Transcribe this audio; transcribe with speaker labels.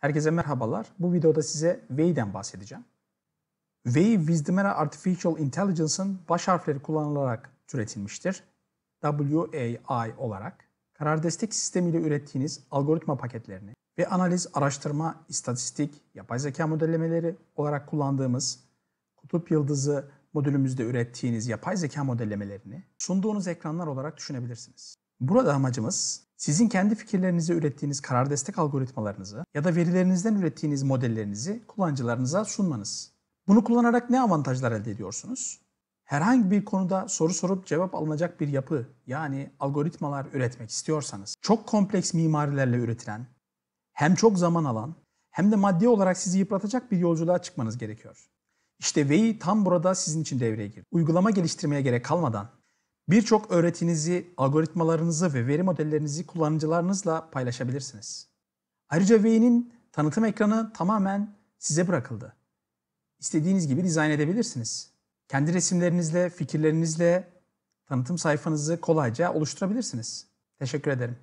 Speaker 1: Herkese merhabalar. Bu videoda size V'den bahsedeceğim. V, Wisdomera Artificial Intelligence'ın baş harfleri kullanılarak türetilmiştir. WAI olarak. Karar destek sistemiyle ürettiğiniz algoritma paketlerini ve analiz, araştırma, istatistik, yapay zeka modellemeleri olarak kullandığımız kutup yıldızı modülümüzde ürettiğiniz yapay zeka modellemelerini sunduğunuz ekranlar olarak düşünebilirsiniz. Burada amacımız sizin kendi fikirlerinizi ürettiğiniz karar destek algoritmalarınızı ya da verilerinizden ürettiğiniz modellerinizi kullanıcılarınıza sunmanız. Bunu kullanarak ne avantajlar elde ediyorsunuz? Herhangi bir konuda soru sorup cevap alınacak bir yapı yani algoritmalar üretmek istiyorsanız çok kompleks mimarilerle üretilen, hem çok zaman alan hem de maddi olarak sizi yıpratacak bir yolculuğa çıkmanız gerekiyor. İşte Vei tam burada sizin için devreye girdi. Uygulama geliştirmeye gerek kalmadan Birçok öğretinizi, algoritmalarınızı ve veri modellerinizi kullanıcılarınızla paylaşabilirsiniz. Ayrıca V'nin tanıtım ekranı tamamen size bırakıldı. İstediğiniz gibi dizayn edebilirsiniz. Kendi resimlerinizle, fikirlerinizle tanıtım sayfanızı kolayca oluşturabilirsiniz. Teşekkür ederim.